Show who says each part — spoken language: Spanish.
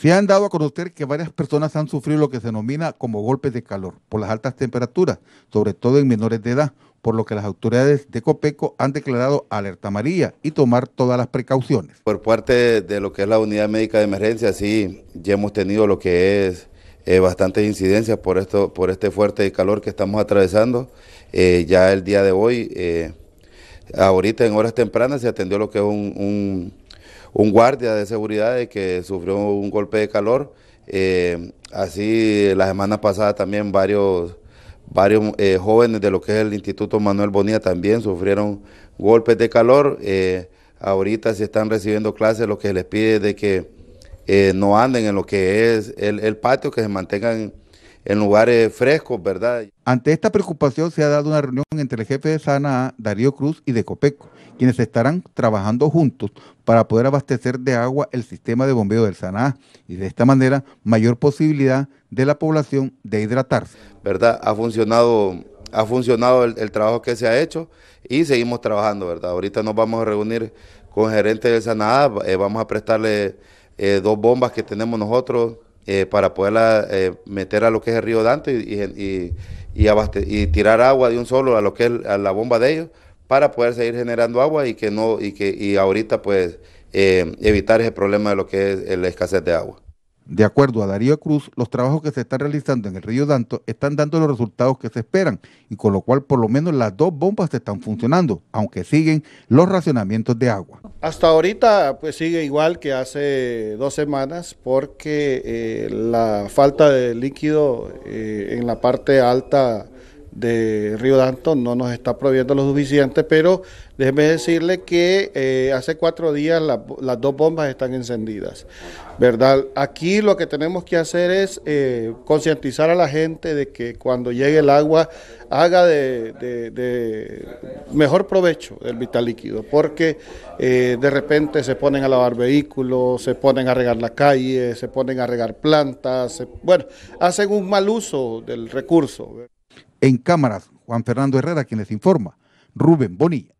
Speaker 1: Se han dado a conocer que varias personas han sufrido lo que se denomina como golpes de calor por las altas temperaturas, sobre todo en menores de edad, por lo que las autoridades de Copeco han declarado alerta amarilla y tomar todas las precauciones.
Speaker 2: Por parte de lo que es la unidad médica de emergencia, sí, ya hemos tenido lo que es eh, bastantes incidencias por, esto, por este fuerte calor que estamos atravesando. Eh, ya el día de hoy, eh, ahorita en horas tempranas, se atendió lo que es un un guardia de seguridad que sufrió un golpe de calor. Eh, así, la semana pasada también varios, varios eh, jóvenes de lo que es el Instituto Manuel Bonilla también sufrieron golpes de calor. Eh, ahorita se están recibiendo clases, lo que les pide de que no anden en lo que es el, el patio, que se mantengan en lugares frescos, ¿verdad?
Speaker 1: Ante esta preocupación se ha dado una reunión entre el jefe de Sanaa, Darío Cruz, y de Copeco, quienes estarán trabajando juntos para poder abastecer de agua el sistema de bombeo del Sanaa y de esta manera mayor posibilidad de la población de hidratarse.
Speaker 2: ¿Verdad? Ha funcionado, ha funcionado el, trabajo que se ha hecho y seguimos trabajando, ¿verdad? Ahorita nos vamos a reunir con gerente del Sanaa, eh, vamos a prestarle eh, dos bombas que tenemos nosotros eh, para poderla eh, meter a lo que es el río Danto y, tirar agua de un solo a lo que es la bomba de ellos para poder seguir generando agua y que no y que y ahorita pues eh, evitar ese problema de lo que es la escasez de agua.
Speaker 1: De acuerdo a Darío Cruz, los trabajos que se están realizando en el río Danto están dando los resultados que se esperan y con lo cual por lo menos las dos bombas están funcionando, aunque siguen los racionamientos de agua.
Speaker 3: Hasta ahorita pues sigue igual que hace dos semanas porque eh, la falta de líquido eh, en la parte alta de Río Danto no nos está proveyendo lo suficiente, pero déjeme decirle que eh, hace cuatro días las dos bombas están encendidas, ¿verdad? Aquí lo que tenemos que hacer es eh, concientizar a la gente de que cuando llegue el agua haga de, mejor provecho del vital líquido, porque eh, de repente se ponen a lavar vehículos, se ponen a regar la calle, se ponen a regar plantas, bueno, hacen un mal uso del recurso.
Speaker 1: En cámaras, Juan Fernando Herrera, quien les informa. Rubén Bonilla.